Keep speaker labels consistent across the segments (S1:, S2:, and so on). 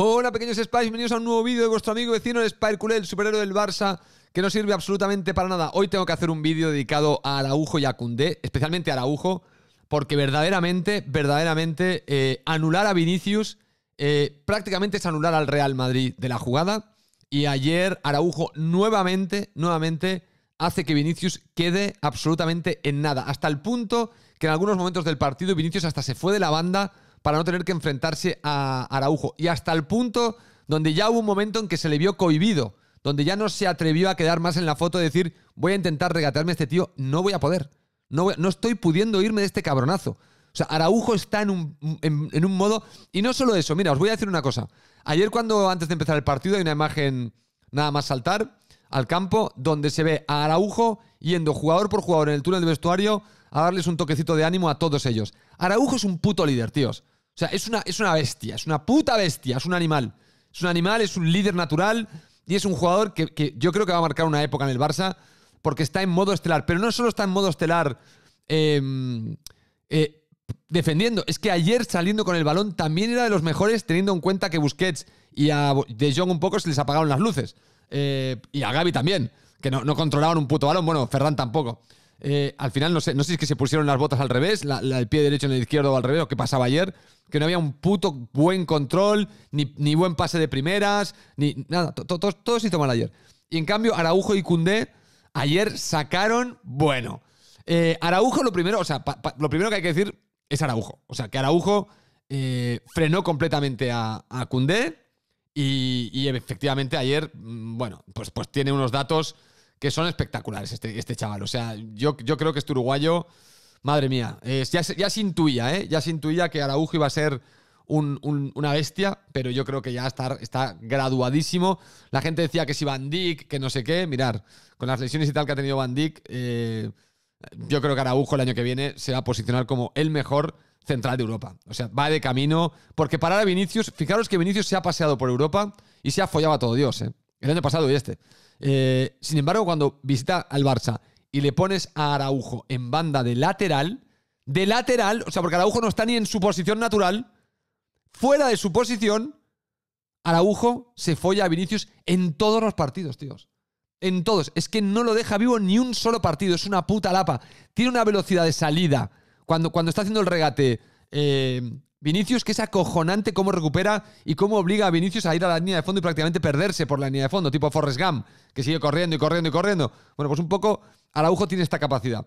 S1: Hola pequeños Spice, bienvenidos a un nuevo vídeo de vuestro amigo vecino el Spire el superhéroe del Barça, que no sirve absolutamente para nada. Hoy tengo que hacer un vídeo dedicado a Araujo y a Cundé, especialmente a Araujo, porque verdaderamente, verdaderamente, eh, anular a Vinicius eh, prácticamente es anular al Real Madrid de la jugada. Y ayer Araujo nuevamente, nuevamente hace que Vinicius quede absolutamente en nada, hasta el punto que en algunos momentos del partido Vinicius hasta se fue de la banda para no tener que enfrentarse a Araujo. Y hasta el punto donde ya hubo un momento en que se le vio cohibido, donde ya no se atrevió a quedar más en la foto y decir, voy a intentar regatearme a este tío, no voy a poder. No, no estoy pudiendo irme de este cabronazo. O sea, Araujo está en un, en un modo... Y no solo eso, mira, os voy a decir una cosa. Ayer cuando antes de empezar el partido hay una imagen nada más saltar al campo donde se ve a Araujo yendo jugador por jugador en el túnel de vestuario a darles un toquecito de ánimo a todos ellos. Araujo es un puto líder, tíos. O sea, es una, es una bestia, es una puta bestia, es un animal. Es un animal, es un líder natural y es un jugador que, yo creo que va a marcar una época en el Barça porque está en modo estelar. Pero no solo está en modo estelar em, eh, defendiendo, es que ayer saliendo con el balón también era de los mejores teniendo en cuenta que Busquets y a De Jong un poco se les apagaron las luces. Eh, y a Gaby también, que no, no controlaban un puto balón. Bueno, Ferran tampoco. Eh, al final, no sé, no sé si es que se pusieron las botas al revés, la, el pie derecho en el izquierdo o al revés, o qué pasaba ayer, que no había un puto buen control, ni, buen pase de primeras, ni nada. Todo, se hizo mal ayer. Y en cambio, Araujo y Cundé ayer sacaron bueno. Eh, Araujo, lo primero, o sea, lo primero que hay que decir es Araujo. O sea, que Araujo eh, frenó completamente a, a Cundé y, y, efectivamente ayer, mm, bueno, pues, pues tiene unos datos que son espectaculares este, este, chaval. O sea, yo, yo creo que este uruguayo, madre mía, ya, se intuía, ¿eh? Ya se intuía que Araujo iba a ser una bestia, pero yo creo que ya está, está graduadísimo. La gente decía que si Van Dijk, que no sé qué, mirar, con las lesiones y tal que ha tenido Van Dijk, eh, yo creo que Araujo el año que viene se va a posicionar como el mejor central de Europa. O sea, va de camino, porque parar a Vinicius, fijaros que Vinicius se ha paseado por Europa y se ha follado a todo Dios, ¿eh? El año pasado y este. Eh, sin embargo, cuando visita al Barça y le pones a Araujo en banda de lateral, de lateral, o sea, porque Araujo no está ni en su posición natural, fuera de su posición, Araujo se folla a Vinicius en todos los partidos, tíos. En todos. Es que no lo deja vivo ni un solo partido. Es una puta lapa. Tiene una velocidad de salida. Cuando, cuando está haciendo el regate eh, Vinicius, que es acojonante cómo recupera y cómo obliga a Vinicius a ir a la línea de fondo y prácticamente perderse por la línea de fondo, tipo Forrest Gam, que sigue corriendo y corriendo y corriendo. Bueno, pues un poco Araujo tiene esta capacidad.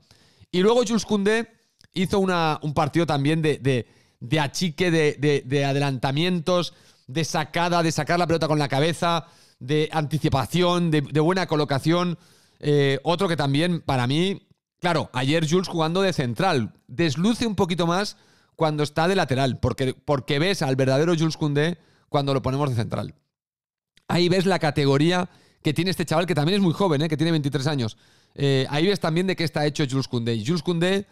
S1: Y luego Jules Koundé hizo un partido también de, de, de achique, de, adelantamientos, de sacada, de sacar la pelota con la cabeza, de anticipación, de, buena colocación. Eh, otro que también, para mí, claro, ayer Jules jugando de central, desluce un poquito más cuando está de lateral, porque, porque ves al verdadero Jules Koundé cuando lo ponemos de central. Ahí ves la categoría que tiene este chaval, que también es muy joven, ¿eh? que tiene 23 años. Eh, ahí ves también de qué está hecho Jules Koundé. Y Jules Koundé,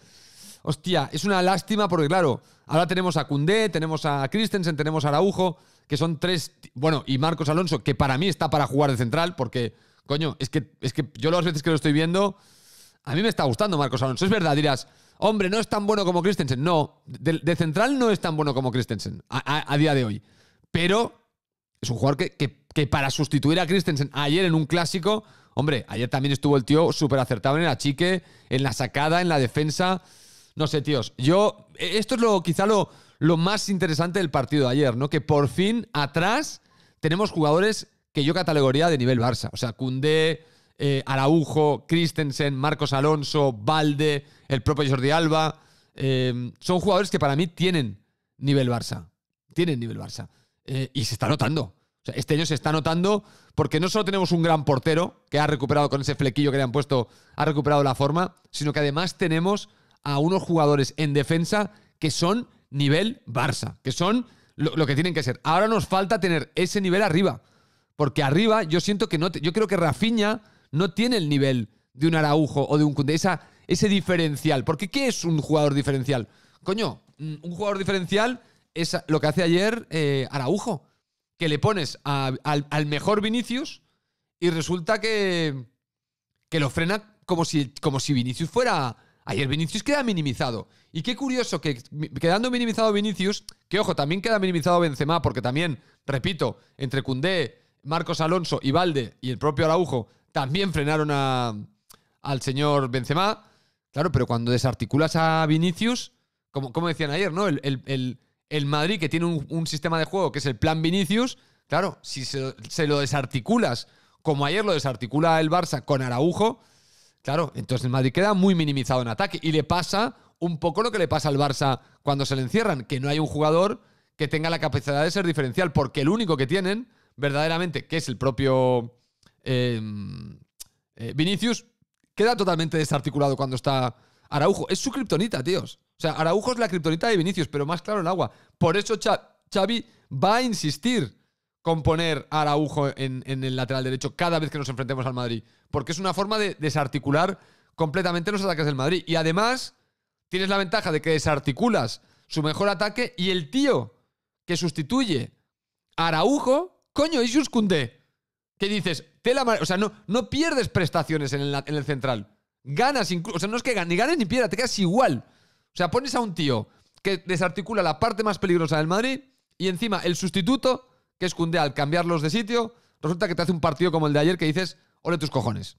S1: hostia, es una lástima porque, claro, ahora tenemos a Koundé, tenemos a Christensen, tenemos a Araujo, que son tres... Bueno, y Marcos Alonso, que para mí está para jugar de central, porque, coño, es que, es que yo las veces que lo estoy viendo, a mí me está gustando Marcos Alonso. Es verdad, dirás hombre, no es tan bueno como Christensen. No, de, central no es tan bueno como Christensen a, día de hoy. Pero es un jugador que, para sustituir a Christensen ayer en un clásico, hombre, ayer también estuvo el tío súper acertado en el achique, en la sacada, en la defensa. No sé, tíos. Yo, e, esto es lo quizá lo, más interesante del partido de ayer, ¿no? Que por fin atrás tenemos jugadores que yo categoría de nivel Barça. O sea, Cunde. Eh, Araujo, Christensen, Marcos Alonso, Valde, el propio Jordi Alba. Eh, son jugadores que para mí tienen nivel Barça. Tienen nivel Barça. Eh, y se está notando. este año se está notando porque no solo tenemos un gran portero que ha recuperado con ese flequillo que le han puesto, ha recuperado la forma, sino que además tenemos a unos jugadores en defensa que son nivel Barça, que son lo, que tienen que ser. Ahora nos falta tener ese nivel arriba, porque arriba yo siento que no, yo creo que Rafinha no tiene el nivel de un Araujo o de un Cundé. ese diferencial. Porque ¿qué es un jugador diferencial? Coño, un jugador diferencial es lo que hace ayer eh, Araujo, que le pones al, mejor Vinicius y resulta que, que lo frena como si, como si Vinicius fuera... Ayer Vinicius queda minimizado. Y qué curioso que quedando minimizado Vinicius, que ojo, también queda minimizado Benzema, porque también, repito, entre Cundé, Marcos Alonso y Valde y el propio Araujo también frenaron a, al señor Benzema. Claro, pero cuando desarticulas a Vinicius, como, decían ayer, ¿no? El, Madrid que tiene un, sistema de juego que es el plan Vinicius, claro, si se, se, lo desarticulas, como ayer lo desarticula el Barça con Araujo, claro, entonces el Madrid queda muy minimizado en ataque y le pasa un poco lo que le pasa al Barça cuando se le encierran, que no hay un jugador que tenga la capacidad de ser diferencial, porque el único que tienen verdaderamente, que es el propio Em, eh, Vinicius queda totalmente desarticulado cuando está Araujo. Es su kriptonita, tíos. O sea, Araujo es la kriptonita de Vinicius, pero más claro el agua. Por eso Xavi va a insistir con poner Araujo en, el lateral derecho cada vez que nos enfrentemos al Madrid. Porque es una forma de desarticular completamente los ataques del Madrid. Y además, tienes la ventaja de que desarticulas su mejor ataque y el tío que sustituye a Araujo, coño, es Kundé. Que dices, o sea, no, no pierdes prestaciones en el, central. Ganas incluso, o sea, no es que ganes, ni ni pierdas, te quedas igual. O sea, pones a un tío que desarticula la parte más peligrosa del Madrid y encima el sustituto, que es Cundé, al cambiarlos de sitio, resulta que te hace un partido como el de ayer que dices, ole tus cojones.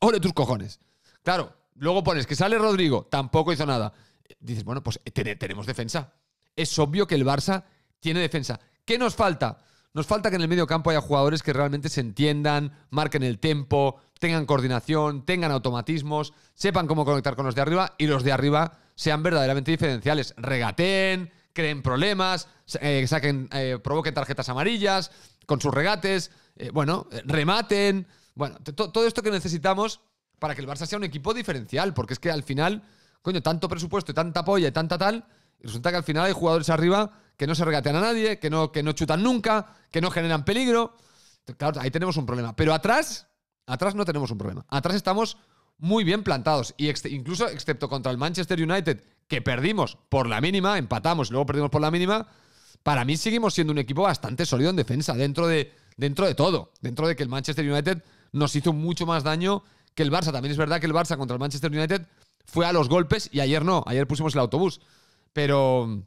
S1: Ole tus cojones. Claro, luego pones que sale Rodrigo, tampoco hizo nada. Dices, bueno, pues eh, tenemos defensa. Es obvio que el Barça tiene defensa. ¿Qué nos falta? Nos falta que en el medio campo haya jugadores que realmente se entiendan, marquen el tempo, tengan coordinación, tengan automatismos, sepan cómo conectar con los de arriba y los de arriba sean verdaderamente diferenciales. Regateen, creen problemas, eh, saquen, eh, provoquen tarjetas amarillas con sus regates, eh, bueno, rematen. Bueno, todo esto que necesitamos para que el Barça sea un equipo diferencial, porque es que al final, coño, tanto presupuesto y tanta polla y tanta tal, y resulta que al final hay jugadores arriba que no se regatean a nadie, que no, que no chutan nunca, que no generan peligro. Claro, ahí tenemos un problema. Pero atrás, atrás no tenemos un problema. Atrás estamos muy bien plantados. Y incluso, excepto contra el Manchester United, que perdimos por la mínima, empatamos y luego perdimos por la mínima, para mí seguimos siendo un equipo bastante sólido en defensa, dentro de, dentro de todo. Dentro de que el Manchester United nos hizo mucho más daño que el Barça. También es verdad que el Barça contra el Manchester United fue a los golpes y ayer no. Ayer pusimos el autobús. Pero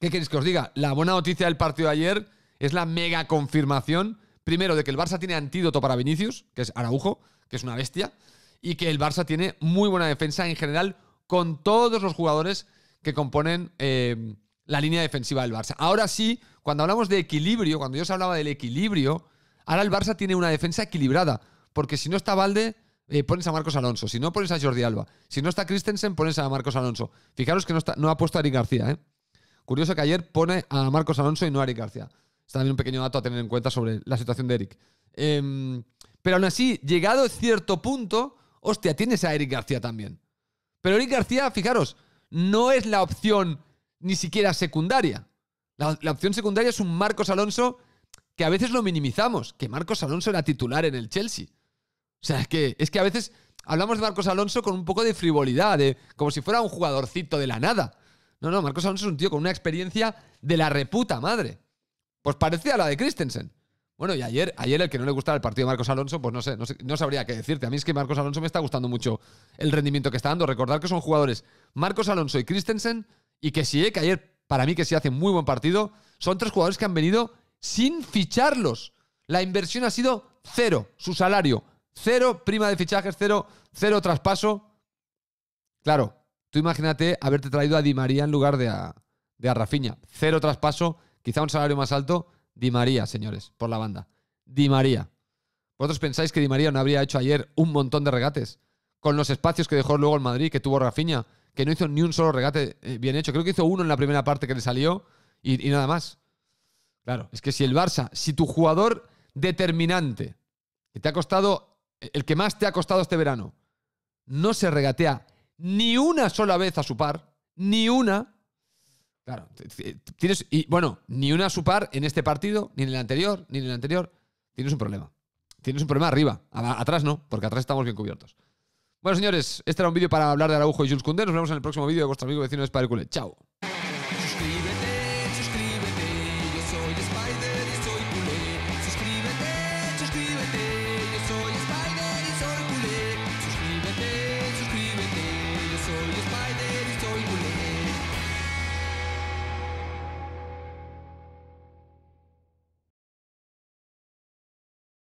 S1: ¿Qué queréis que os diga? La buena noticia del partido de ayer es la mega confirmación, primero, de que el Barça tiene antídoto para Vinicius, que es Araujo, que es una bestia, y que el Barça tiene muy buena defensa en general con todos los jugadores que componen eh, la línea defensiva del Barça. Ahora sí, cuando hablamos de equilibrio, cuando yo os hablaba del equilibrio, ahora el Barça tiene una defensa equilibrada, porque si no está Valde, eh, pones a Marcos Alonso, si no pones a Jordi Alba, si no está Christensen, pones a Marcos Alonso. Fijaros que no, no ha puesto a Eric García, ¿eh? Curioso que ayer pone a Marcos Alonso y no a Eric García. Está también un pequeño dato a tener en cuenta sobre la situación de Eric. Em, pero aún así, llegado a cierto punto, hostia, tienes a Eric García también. Pero Eric García, fijaros, no es la opción ni siquiera secundaria. La, opción secundaria es un Marcos Alonso que a veces lo minimizamos, que Marcos Alonso era titular en el Chelsea. O sea, es que, es que a veces hablamos de Marcos Alonso con un poco de frivolidad, como si fuera un jugadorcito de la nada. No, no, Marcos Alonso es un tío con una experiencia de la reputa madre. Pues parecía la de Christensen. Bueno, y ayer, ayer el que no le gustaba el partido de Marcos Alonso, pues no sé, no sabría qué decirte. A mí es que Marcos Alonso me está gustando mucho el rendimiento que está dando. Recordar que son jugadores Marcos Alonso y Christensen y que sí, eh, que ayer para mí que sí hace muy buen partido, son tres jugadores que han venido sin ficharlos. La inversión ha sido cero, su salario, cero prima de fichajes, cero, cero traspaso. Claro, Tú imagínate haberte traído a Di María en lugar de a, rafiña Rafinha. Cero traspaso, quizá un salario más alto. Di María, señores, por la banda. Di María. ¿Vosotros pensáis que Di María no habría hecho ayer un montón de regates? Con los espacios que dejó luego el Madrid, que tuvo Rafinha, que no hizo ni un solo regate eh, bien hecho. Creo que hizo uno en la primera parte que le salió y, y nada más. Claro, es que si el Barça, si tu jugador determinante, que te ha costado, el que más te ha costado este verano, no se regatea ni una sola vez a su par, ni una. Claro, tienes. Y bueno, ni una a su par en este partido, ni en el anterior, ni en el anterior. Tienes un problema. Tienes un problema arriba. Atrás no, porque atrás estamos bien cubiertos. Bueno, señores, este era un vídeo para hablar de Araujo y Jules Koundé. Nos vemos en el próximo vídeo de vuestro amigo vecino de Chao.